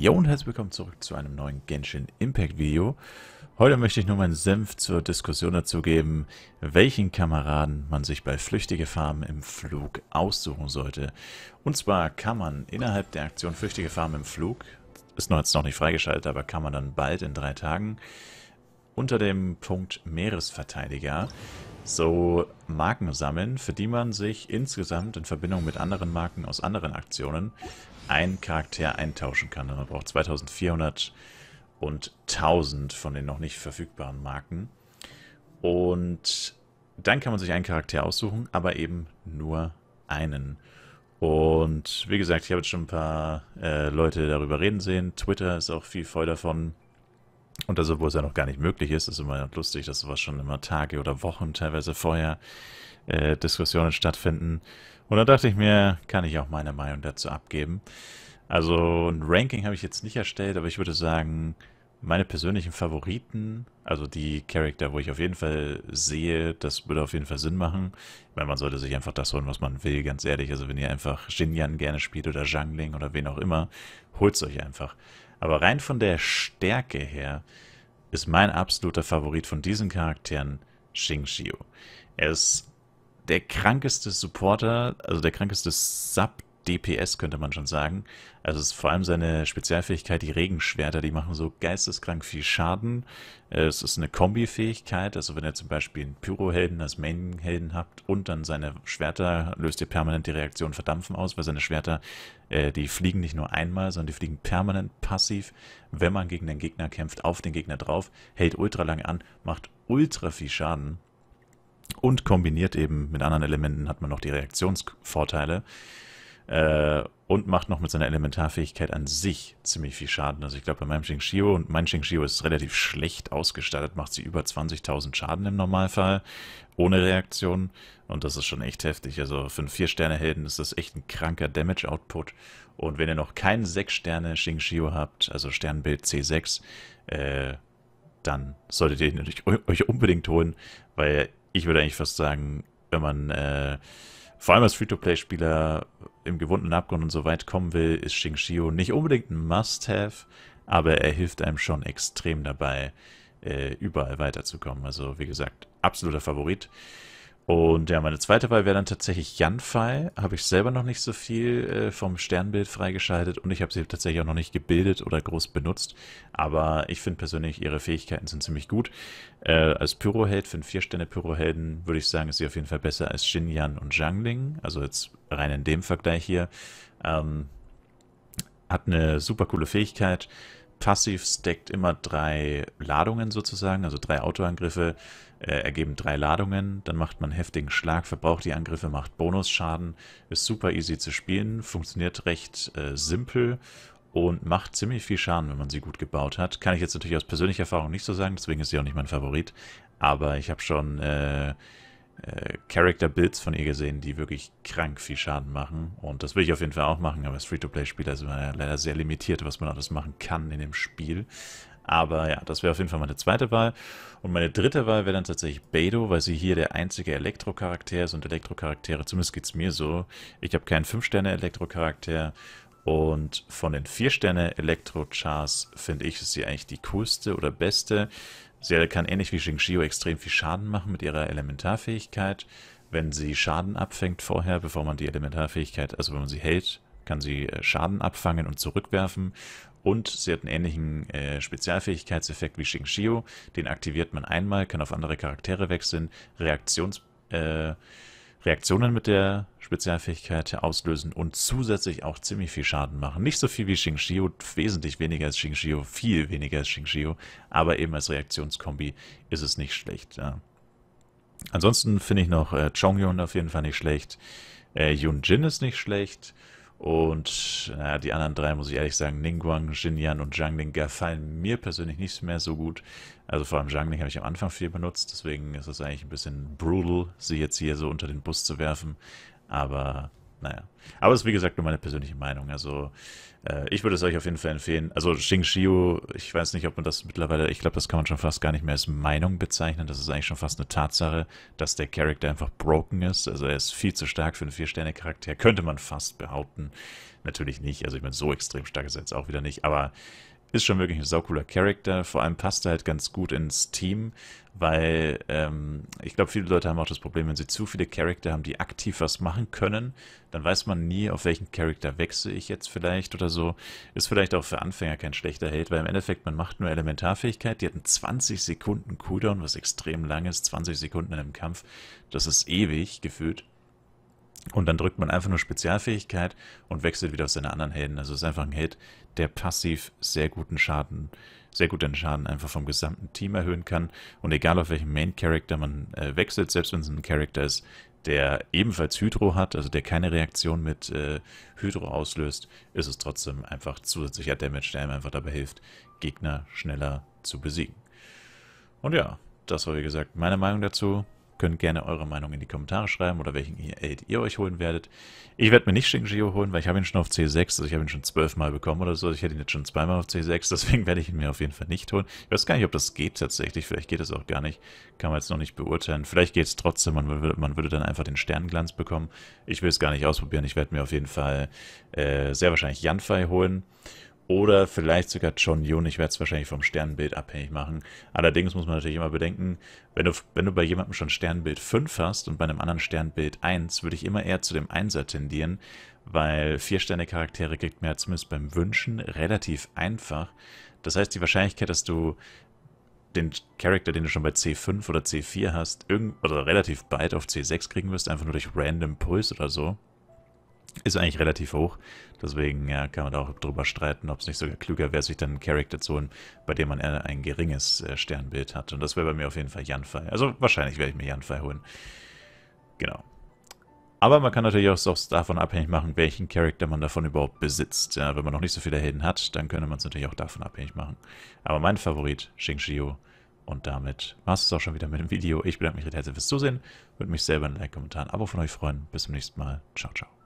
Jo und herzlich willkommen zurück zu einem neuen Genshin Impact Video. Heute möchte ich nur meinen Senf zur Diskussion dazu geben, welchen Kameraden man sich bei flüchtige Farmen im Flug aussuchen sollte. Und zwar kann man innerhalb der Aktion flüchtige Farmen im Flug, ist noch jetzt noch nicht freigeschaltet, aber kann man dann bald in drei Tagen, unter dem Punkt Meeresverteidiger so Marken sammeln, für die man sich insgesamt in Verbindung mit anderen Marken aus anderen Aktionen einen Charakter eintauschen kann. Man braucht 2400 und 1000 von den noch nicht verfügbaren Marken. Und dann kann man sich einen Charakter aussuchen, aber eben nur einen. Und wie gesagt, ich habe jetzt schon ein paar äh, Leute darüber reden sehen. Twitter ist auch viel voll davon. Und das, obwohl es ja noch gar nicht möglich ist, ist immer lustig, dass sowas schon immer Tage oder Wochen teilweise vorher äh, Diskussionen stattfinden. Und da dachte ich mir, kann ich auch meine Meinung dazu abgeben. Also ein Ranking habe ich jetzt nicht erstellt, aber ich würde sagen, meine persönlichen Favoriten, also die Charakter, wo ich auf jeden Fall sehe, das würde auf jeden Fall Sinn machen. Ich meine, man sollte sich einfach das holen, was man will, ganz ehrlich. Also wenn ihr einfach Shinyan gerne spielt oder Zhangling oder wen auch immer, holt es euch einfach. Aber rein von der Stärke her ist mein absoluter Favorit von diesen Charakteren Xing Shio. Er ist der krankeste Supporter, also der krankeste Sub, DPS, könnte man schon sagen. Also es ist vor allem seine Spezialfähigkeit, die Regenschwerter, die machen so geisteskrank viel Schaden. Äh, es ist eine Kombi-Fähigkeit, also wenn ihr zum Beispiel einen Pyrohelden als Main-Helden habt und dann seine Schwerter, löst ihr permanent die Reaktion Verdampfen aus, weil seine Schwerter, äh, die fliegen nicht nur einmal, sondern die fliegen permanent passiv, wenn man gegen den Gegner kämpft, auf den Gegner drauf, hält ultra lang an, macht ultra viel Schaden. Und kombiniert eben mit anderen Elementen hat man noch die Reaktionsvorteile. Äh, und macht noch mit seiner Elementarfähigkeit an sich ziemlich viel Schaden. Also ich glaube, bei meinem Shingshio, und mein Shingshio ist relativ schlecht ausgestattet, macht sie über 20.000 Schaden im Normalfall, ohne Reaktion. Und das ist schon echt heftig. Also für einen 4-Sterne-Helden ist das echt ein kranker Damage-Output. Und wenn ihr noch keinen 6-Sterne-Shingshio habt, also Sternbild C6, äh, dann solltet ihr ihn natürlich euch unbedingt holen, weil ich würde eigentlich fast sagen, wenn man... Äh, vor allem als Free-to-Play-Spieler im gewundenen Abgrund und so weit kommen will, ist Shingshio nicht unbedingt ein Must-Have, aber er hilft einem schon extrem dabei, äh, überall weiterzukommen. Also wie gesagt, absoluter Favorit. Und ja, meine zweite Wahl wäre dann tatsächlich Janfei. Habe ich selber noch nicht so viel äh, vom Sternbild freigeschaltet und ich habe sie tatsächlich auch noch nicht gebildet oder groß benutzt. Aber ich finde persönlich, ihre Fähigkeiten sind ziemlich gut. Äh, als Pyroheld, für einen Vier-Sterne-Pyrohelden, würde ich sagen, ist sie auf jeden Fall besser als Xinyan und Zhangling. Also jetzt rein in dem Vergleich hier. Ähm, hat eine super coole Fähigkeit Passiv stackt immer drei Ladungen sozusagen, also drei Autoangriffe äh, ergeben drei Ladungen. Dann macht man heftigen Schlag, verbraucht die Angriffe, macht Bonusschaden. Ist super easy zu spielen, funktioniert recht äh, simpel und macht ziemlich viel Schaden, wenn man sie gut gebaut hat. Kann ich jetzt natürlich aus persönlicher Erfahrung nicht so sagen, deswegen ist sie auch nicht mein Favorit. Aber ich habe schon äh, äh Character Builds von ihr gesehen, die wirklich krank viel Schaden machen. Und das will ich auf jeden Fall auch machen, aber als Free-to-Play-Spieler ist man ja leider sehr limitiert, was man alles machen kann in dem Spiel. Aber ja, das wäre auf jeden Fall meine zweite Wahl. Und meine dritte Wahl wäre dann tatsächlich Beidou, weil sie hier der einzige Elektro-Charakter ist und Elektro-Charaktere, zumindest geht es mir so. Ich habe keinen 5 sterne elektro charakter und von den 4-Sterne-Elektro-Chars finde ich, ist sie eigentlich die coolste oder beste. Sie kann ähnlich wie Jinxiu extrem viel Schaden machen mit ihrer Elementarfähigkeit. Wenn sie Schaden abfängt vorher, bevor man die Elementarfähigkeit, also wenn man sie hält, kann sie äh, Schaden abfangen und zurückwerfen. Und sie hat einen ähnlichen äh, Spezialfähigkeitseffekt wie Xingqiu. Den aktiviert man einmal, kann auf andere Charaktere wechseln. Reaktions... Äh, Reaktionen mit der Spezialfähigkeit auslösen und zusätzlich auch ziemlich viel Schaden machen. Nicht so viel wie Xingqiu, wesentlich weniger als Xingqiu, viel weniger als Xingqiu, aber eben als Reaktionskombi ist es nicht schlecht. Ja. Ansonsten finde ich noch äh, Chongyun auf jeden Fall nicht schlecht. Äh, Yunjin ist nicht schlecht. Und naja, die anderen drei, muss ich ehrlich sagen, Ningguang, Xinyan und Zhangling gefallen mir persönlich nicht mehr so gut. Also vor allem Zhangling habe ich am Anfang viel benutzt, deswegen ist es eigentlich ein bisschen brutal, sie jetzt hier so unter den Bus zu werfen. Aber naja. Aber es ist wie gesagt nur meine persönliche Meinung. Also äh, ich würde es euch auf jeden Fall empfehlen. Also Xing Shiu, ich weiß nicht, ob man das mittlerweile, ich glaube, das kann man schon fast gar nicht mehr als Meinung bezeichnen. Das ist eigentlich schon fast eine Tatsache, dass der Charakter einfach broken ist. Also er ist viel zu stark für einen Vier-Sterne-Charakter, könnte man fast behaupten. Natürlich nicht. Also ich meine, so extrem stark ist er jetzt auch wieder nicht. Aber ist schon wirklich ein saucooler Charakter. Vor allem passt er halt ganz gut ins Team, weil ähm, ich glaube, viele Leute haben auch das Problem, wenn sie zu viele Charakter haben, die aktiv was machen können, dann weiß man nie, auf welchen Charakter wechsle ich jetzt vielleicht oder so. Ist vielleicht auch für Anfänger kein schlechter Held, weil im Endeffekt man macht nur Elementarfähigkeit. Die hat einen 20 Sekunden Cooldown, was extrem lang ist. 20 Sekunden in einem Kampf, das ist ewig gefühlt. Und dann drückt man einfach nur Spezialfähigkeit und wechselt wieder auf seine anderen Helden. Also es ist einfach ein Held, der passiv sehr guten Schaden, sehr gut den Schaden einfach vom gesamten Team erhöhen kann. Und egal auf welchen Main-Character man äh, wechselt, selbst wenn es ein Character ist, der ebenfalls Hydro hat, also der keine Reaktion mit äh, Hydro auslöst, ist es trotzdem einfach zusätzlicher Damage, der einem einfach dabei hilft, Gegner schneller zu besiegen. Und ja, das war wie gesagt meine Meinung dazu. Könnt gerne eure Meinung in die Kommentare schreiben oder welchen Aid ihr euch holen werdet. Ich werde mir nicht Shingshio holen, weil ich habe ihn schon auf C6, also ich habe ihn schon zwölfmal bekommen oder so. Also ich hätte ihn jetzt schon zweimal auf C6, deswegen werde ich ihn mir auf jeden Fall nicht holen. Ich weiß gar nicht, ob das geht tatsächlich. Vielleicht geht es auch gar nicht. Kann man jetzt noch nicht beurteilen. Vielleicht geht es trotzdem. Man würde, man würde dann einfach den Sternenglanz bekommen. Ich will es gar nicht ausprobieren. Ich werde mir auf jeden Fall äh, sehr wahrscheinlich Yanfei holen oder vielleicht sogar John Yoon. Ich werde es wahrscheinlich vom Sternbild abhängig machen. Allerdings muss man natürlich immer bedenken, wenn du, wenn du bei jemandem schon Sternbild 5 hast und bei einem anderen Sternbild 1, würde ich immer eher zu dem 1er tendieren, weil 4-Sterne-Charaktere kriegt man ja zumindest beim Wünschen relativ einfach. Das heißt, die Wahrscheinlichkeit, dass du den Charakter, den du schon bei C5 oder C4 hast, irgend oder relativ bald auf C6 kriegen wirst, einfach nur durch Random Pulse oder so, ist eigentlich relativ hoch. Deswegen ja, kann man da auch drüber streiten, ob es nicht sogar klüger wäre, sich dann einen Charakter zu holen, bei dem man eher ein geringes äh, Sternbild hat. Und das wäre bei mir auf jeden Fall Janfei. Also wahrscheinlich werde ich mir Janfei holen. Genau. Aber man kann natürlich auch davon abhängig machen, welchen Charakter man davon überhaupt besitzt. Ja, wenn man noch nicht so viele Helden hat, dann könnte man es natürlich auch davon abhängig machen. Aber mein Favorit, Xing Shio. Und damit war es auch schon wieder mit dem Video. Ich bedanke mich recht herzlich fürs Zusehen. Würde mich selber ein Like, Kommentar, ein Abo von euch freuen. Bis zum nächsten Mal. Ciao, ciao.